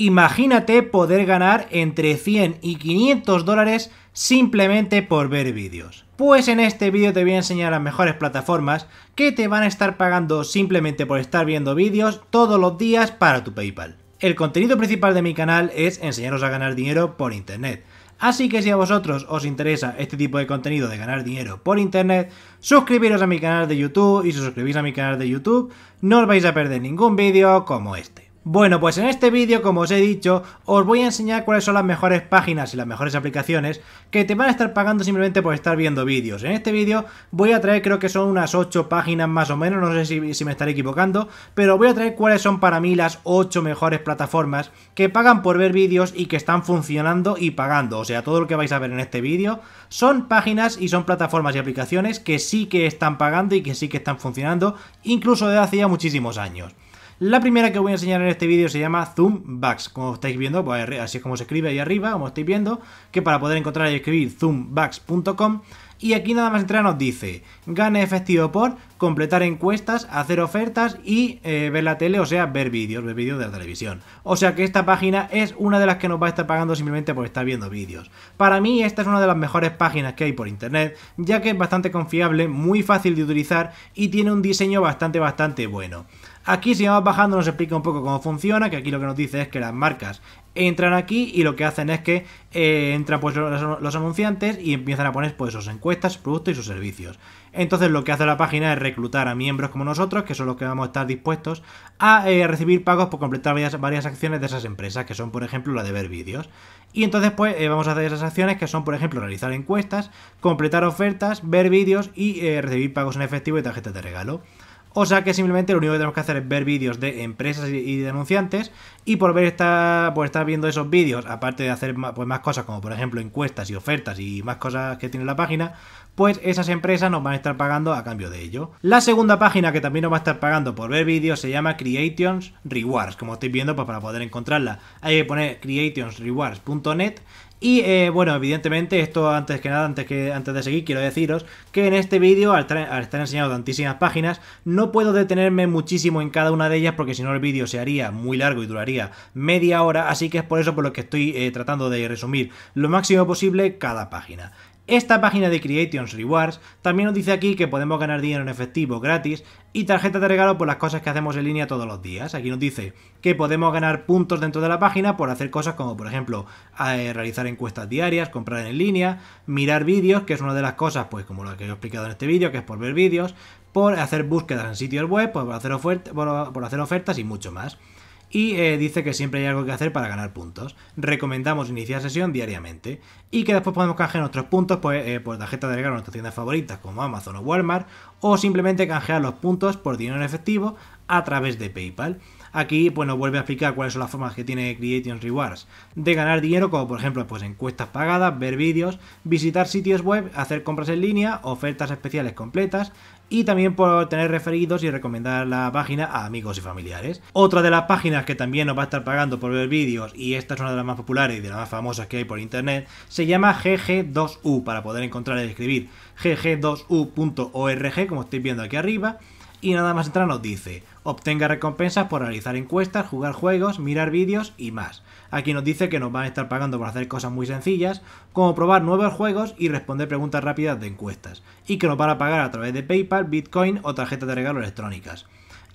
Imagínate poder ganar entre 100 y 500 dólares simplemente por ver vídeos. Pues en este vídeo te voy a enseñar las mejores plataformas que te van a estar pagando simplemente por estar viendo vídeos todos los días para tu PayPal. El contenido principal de mi canal es enseñaros a ganar dinero por internet. Así que si a vosotros os interesa este tipo de contenido de ganar dinero por internet, suscribiros a mi canal de YouTube y si suscribís a mi canal de YouTube no os vais a perder ningún vídeo como este. Bueno, pues en este vídeo, como os he dicho, os voy a enseñar cuáles son las mejores páginas y las mejores aplicaciones que te van a estar pagando simplemente por estar viendo vídeos. En este vídeo voy a traer, creo que son unas 8 páginas más o menos, no sé si, me estaré equivocando, pero voy a traer cuáles son para mí las 8 mejores plataformas que pagan por ver vídeos y que están funcionando y pagando. O sea, todo lo que vais a ver en este vídeo son páginas y son plataformas y aplicaciones que sí que están pagando y que sí que están funcionando, incluso desde ya muchísimos años. La primera que voy a enseñar en este vídeo se llama Zoom Como estáis viendo, pues así es como se escribe ahí arriba, como estáis viendo, que para poder encontrar y escribir zoombugs.com y aquí nada más entrar nos dice, gane efectivo por completar encuestas, hacer ofertas y eh, ver la tele, o sea, ver vídeos, ver vídeos de la televisión. O sea que esta página es una de las que nos va a estar pagando simplemente por estar viendo vídeos. Para mí esta es una de las mejores páginas que hay por internet, ya que es bastante confiable, muy fácil de utilizar y tiene un diseño bastante, bastante bueno. Aquí si vamos bajando nos explica un poco cómo funciona, que aquí lo que nos dice es que las marcas entran aquí y lo que hacen es que eh, entran pues los, anunciantes y empiezan a poner pues sus encuestas, productos y sus servicios. Entonces lo que hace la página es reclutar a miembros como nosotros, que son los que vamos a estar dispuestos a eh, recibir pagos por completar varias, acciones de esas empresas, que son por ejemplo la de ver vídeos. Y entonces pues eh, vamos a hacer esas acciones que son por ejemplo realizar encuestas, completar ofertas, ver vídeos y eh, recibir pagos en efectivo y tarjetas de regalo. O sea que simplemente lo único que tenemos que hacer es ver vídeos de empresas y denunciantes y por ver esta, por estar viendo esos vídeos, aparte de hacer más, pues más cosas como por ejemplo encuestas y ofertas y más cosas que tiene la página, pues esas empresas nos van a estar pagando a cambio de ello. La segunda página que también nos va a estar pagando por ver vídeos se llama Creations Rewards, como estáis viendo pues para poder encontrarla hay que poner creationsrewards.net y eh, bueno, evidentemente, esto antes que nada, antes, que, antes de seguir, quiero deciros que en este vídeo, al, estar enseñando tantísimas páginas, no puedo detenerme muchísimo en cada una de ellas porque si no el vídeo se haría muy largo y duraría media hora, así que es por eso por lo que estoy eh, tratando de resumir lo máximo posible cada página. Esta página de Creations Rewards también nos dice aquí que podemos ganar dinero en efectivo gratis y tarjetas de regalo por las cosas que hacemos en línea todos los días. Aquí nos dice que podemos ganar puntos dentro de la página por hacer cosas como por ejemplo eh, realizar encuestas diarias, comprar en línea, mirar vídeos, que es una de las cosas pues como lo que he explicado en este vídeo, que es por ver vídeos, por hacer búsquedas en sitios web, por hacer, por hacer ofertas y mucho más y eh, dice que siempre hay algo que hacer para ganar puntos. Recomendamos iniciar sesión diariamente y que después podemos canjear nuestros puntos pues, eh, por tarjeta de regalo en nuestras tiendas favoritas como Amazon o Walmart o simplemente canjear los puntos por dinero en efectivo a través de PayPal. Aquí pues, nos vuelve a explicar cuáles son las formas que tiene Creation Rewards de ganar dinero, como por ejemplo pues encuestas pagadas, ver vídeos, visitar sitios web, hacer compras en línea, ofertas especiales completas, y también por tener referidos y recomendar la página a amigos y familiares. Otra de las páginas que también nos va a estar pagando por ver vídeos, y esta es una de las más populares y de las más famosas que hay por internet, se llama GG2U para poder encontrar y escribir gg2u.org, como estáis viendo aquí arriba y nada más entrar nos dice, obtenga recompensas por realizar encuestas, jugar juegos, mirar vídeos y más. Aquí nos dice que nos van a estar pagando por hacer cosas muy sencillas, como probar nuevos juegos y responder preguntas rápidas de encuestas, y que nos van a pagar a través de PayPal, Bitcoin o tarjetas de regalo electrónicas.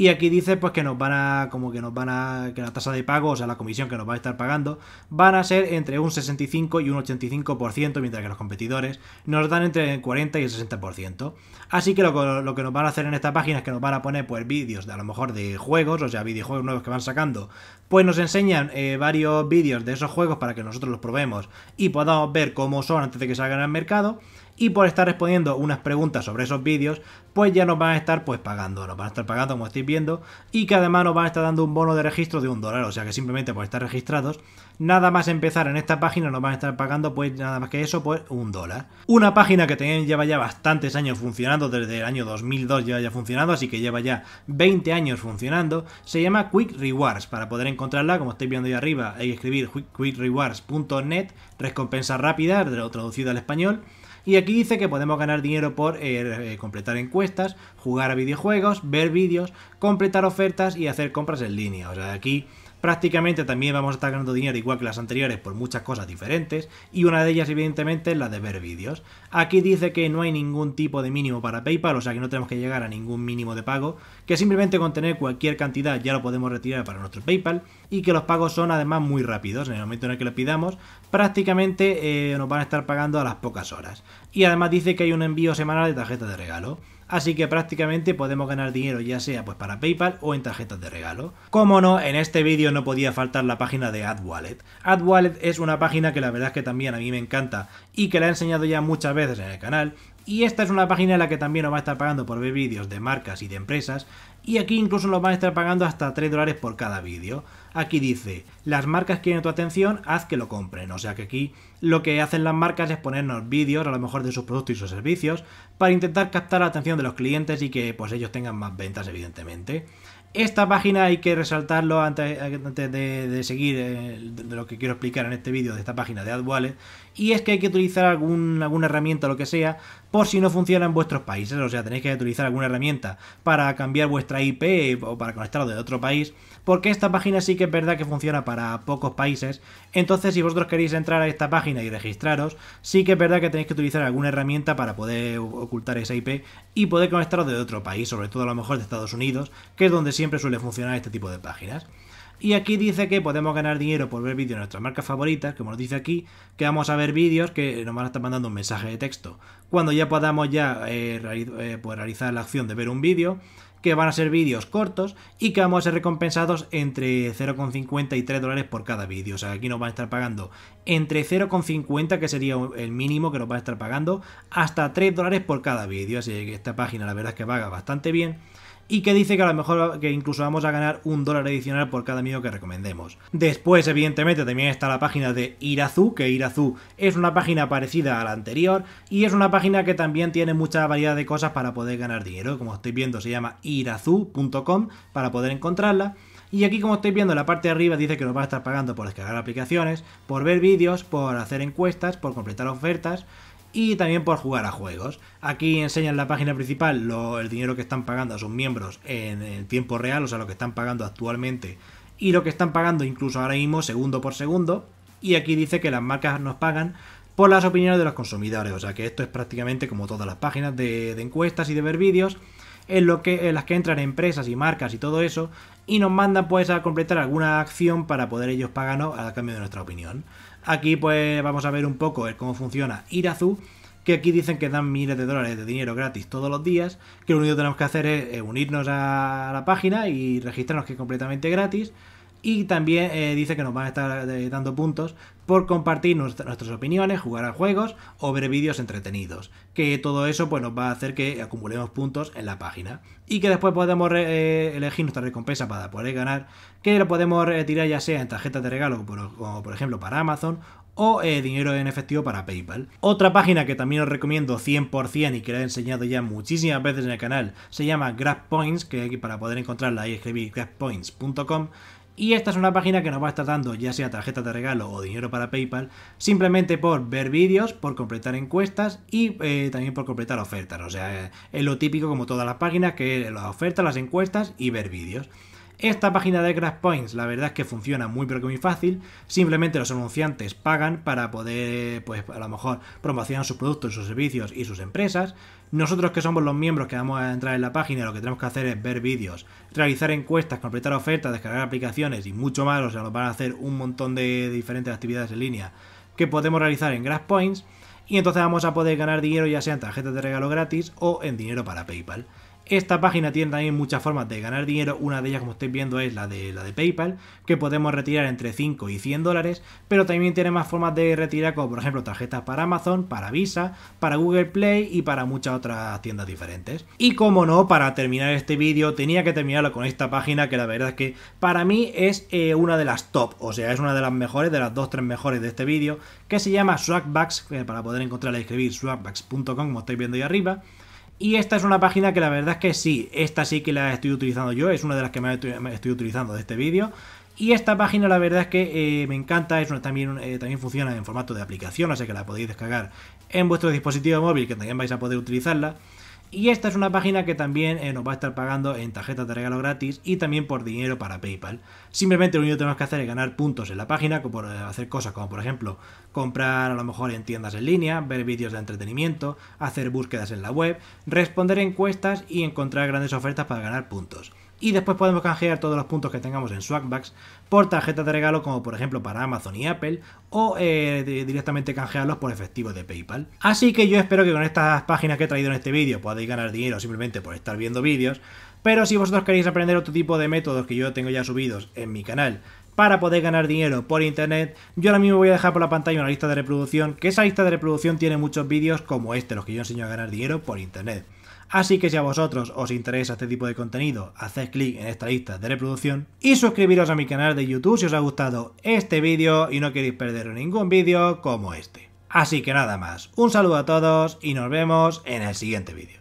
Y aquí dice pues que nos van a, como que nos van a, que la tasa de pago, o sea, la comisión que nos va a estar pagando, van a ser entre un 65 y un 85%, mientras que los competidores nos dan entre el 40 y el 60%. Así que lo, que nos van a hacer en esta página es que nos van a poner pues vídeos de a lo mejor de juegos, o sea, videojuegos nuevos que van sacando, pues nos enseñan eh, varios vídeos de esos juegos para que nosotros los probemos y podamos ver cómo son antes de que salgan al mercado y por estar respondiendo unas preguntas sobre esos vídeos, pues ya nos van a estar pues pagando, nos van a estar pagando como estáis viendo y que además nos van a estar dando un bono de registro de un dólar, o sea que simplemente por estar registrados, nada más empezar en esta página nos van a estar pagando pues nada más que eso, pues un dólar. Una página que también lleva ya bastantes años funcionando, desde el año 2002 ya ya funcionando, así que lleva ya 20 años funcionando, se llama Quick Rewards, para poder encontrarla, como estáis viendo ahí arriba, hay que escribir quickrewards.net, Recompensa Rápida, traducido al español, y aquí dice que podemos ganar dinero por eh, eh, completar encuestas, jugar a videojuegos, ver vídeos, completar ofertas y hacer compras en línea. O sea, aquí Prácticamente también vamos a estar ganando dinero igual que las anteriores por muchas cosas diferentes y una de ellas evidentemente es la de ver vídeos. Aquí dice que no hay ningún tipo de mínimo para PayPal, o sea que no tenemos que llegar a ningún mínimo de pago, que simplemente con tener cualquier cantidad ya lo podemos retirar para nuestro PayPal y que los pagos son además muy rápidos. En el momento en el que lo pidamos prácticamente eh, nos van a estar pagando a las pocas horas. Y además dice que hay un envío semanal de tarjeta de regalo así que prácticamente podemos ganar dinero ya sea pues para PayPal o en tarjetas de regalo. Como no, en este vídeo no podía faltar la página de AdWallet. AdWallet es una página que la verdad es que también a mí me encanta y que la he enseñado ya muchas veces en el canal. Y esta es una página en la que también os va a estar pagando por ver vídeos de marcas y de empresas y aquí incluso nos van a estar pagando hasta 3 dólares por cada vídeo. Aquí dice, las marcas quieren tu atención, haz que lo compren. O sea que aquí lo que hacen las marcas es ponernos vídeos, a lo mejor de sus productos y sus servicios, para intentar captar la atención de los clientes y que pues ellos tengan más ventas, evidentemente. Esta página hay que resaltarlo antes, de, seguir eh, de lo que quiero explicar en este vídeo de esta página de AdWallet. Y es que hay que utilizar algún, alguna herramienta o lo que sea por si no funciona en vuestros países. O sea, tenéis que utilizar alguna herramienta para cambiar vuestra IP o para conectaros de otro país. Porque esta página sí que es verdad que funciona para pocos países. Entonces, si vosotros queréis entrar a esta página y registraros, sí que es verdad que tenéis que utilizar alguna herramienta para poder ocultar esa IP y poder conectaros de otro país, sobre todo a lo mejor de Estados Unidos, que es donde siempre suele funcionar este tipo de páginas. Y aquí dice que podemos ganar dinero por ver vídeos de nuestras marcas favoritas, como nos dice aquí, que vamos a ver vídeos que nos van a estar mandando un mensaje de texto. Cuando ya podamos ya eh, eh, pues realizar la acción de ver un vídeo, que van a ser vídeos cortos y que vamos a ser recompensados entre 0,50 y 3 dólares por cada vídeo. O sea, aquí nos van a estar pagando entre 0,50, que sería el mínimo que nos van a estar pagando, hasta 3 dólares por cada vídeo. Así que esta página la verdad es que paga bastante bien y que dice que a lo mejor que incluso vamos a ganar un dólar adicional por cada amigo que recomendemos. Después, evidentemente, también está la página de Irazu, que Irazu es una página parecida a la anterior y es una página que también tiene mucha variedad de cosas para poder ganar dinero. Como estoy viendo, se llama irazu.com para poder encontrarla. Y aquí como estoy viendo en la parte de arriba dice que nos va a estar pagando por descargar aplicaciones, por ver vídeos, por hacer encuestas, por completar ofertas y también por jugar a juegos. Aquí enseñan la página principal lo, el dinero que están pagando a sus miembros en el tiempo real, o sea, lo que están pagando actualmente y lo que están pagando incluso ahora mismo segundo por segundo. Y aquí dice que las marcas nos pagan por las opiniones de los consumidores, o sea que esto es prácticamente como todas las páginas de, encuestas y de ver vídeos. En, lo que, las que entran empresas y marcas y todo eso, y nos mandan pues a completar alguna acción para poder ellos pagarnos a cambio de nuestra opinión. Aquí pues vamos a ver un poco cómo funciona Irazu, que aquí dicen que dan miles de dólares de dinero gratis todos los días, que lo único que tenemos que hacer es unirnos a la página y registrarnos que es completamente gratis. Y también eh, dice que nos van a estar eh, dando puntos por compartir nuestras opiniones, jugar a juegos o ver vídeos entretenidos. Que todo eso pues, nos va a hacer que acumulemos puntos en la página. Y que después podemos eh, elegir nuestra recompensa para poder ganar. Que lo podemos retirar ya sea en tarjetas de regalo, como por ejemplo para Amazon, o dinero en efectivo para PayPal. Otra página que también os recomiendo 100% y que la he enseñado ya muchísimas veces en el canal se llama GraphPoints. que aquí para poder encontrarla ahí escribí grabpoints.com y esta es una página que nos va a estar dando ya sea tarjeta de regalo o dinero para PayPal, simplemente por ver vídeos, por completar encuestas y eh, también por completar ofertas. O sea, eh, es lo típico como todas las páginas, que las ofertas, las encuestas y ver vídeos. Esta página de Grass Points, la verdad es que funciona muy pero que muy fácil. Simplemente los anunciantes pagan para poder, pues a lo mejor, promocionar sus productos, sus servicios y sus empresas. Nosotros que somos los miembros que vamos a entrar en la página, lo que tenemos que hacer es ver vídeos, realizar encuestas, completar ofertas, descargar aplicaciones y mucho más. O sea, nos van a hacer un montón de diferentes actividades en línea que podemos realizar en Grass Points. Y entonces vamos a poder ganar dinero ya sea en tarjetas de regalo gratis o en dinero para PayPal. Esta página tiene también muchas formas de ganar dinero, una de ellas como estáis viendo es la de, la de PayPal, que podemos retirar entre 5 y 100 dólares, pero también tiene más formas de retirar como por ejemplo tarjetas para Amazon, para Visa, para Google Play y para muchas otras tiendas diferentes. Y como no, para terminar este vídeo tenía que terminarlo con esta página que la verdad es que para mí es eh, una de las top, o sea, es una de las mejores, de las dos tres mejores de este vídeo, que se llama Swagbucks, eh, para poder encontrarla y escribir swagbucks.com, como estáis viendo ahí arriba. Y esta es una página que la verdad es que sí, esta sí que la estoy utilizando yo, es una de las que más estoy utilizando de este vídeo. Y esta página la verdad es que eh, me encanta, es una, también, eh, también funciona en formato de aplicación, así que la podéis descargar en vuestro dispositivo móvil, que también vais a poder utilizarla. Y esta es una página que también eh, nos va a estar pagando en tarjetas de regalo gratis y también por dinero para PayPal. Simplemente lo único que tenemos que hacer es ganar puntos en la página, por eh, hacer cosas como por ejemplo comprar a lo mejor en tiendas en línea, ver vídeos de entretenimiento, hacer búsquedas en la web, responder encuestas y encontrar grandes ofertas para ganar puntos y después podemos canjear todos los puntos que tengamos en Swagbucks por tarjetas de regalo como por ejemplo para Amazon y Apple o eh, directamente canjearlos por efectivo de PayPal. Así que yo espero que con estas páginas que he traído en este vídeo podáis ganar dinero simplemente por estar viendo vídeos, pero si vosotros queréis aprender otro tipo de métodos que yo tengo ya subidos en mi canal, para poder ganar dinero por internet, yo ahora mismo voy a dejar por la pantalla una lista de reproducción, que esa lista de reproducción tiene muchos vídeos como este, los que yo enseño a ganar dinero por internet. Así que si a vosotros os interesa este tipo de contenido, haced clic en esta lista de reproducción y suscribiros a mi canal de YouTube si os ha gustado este vídeo y no queréis perder ningún vídeo como este. Así que nada más, un saludo a todos y nos vemos en el siguiente vídeo.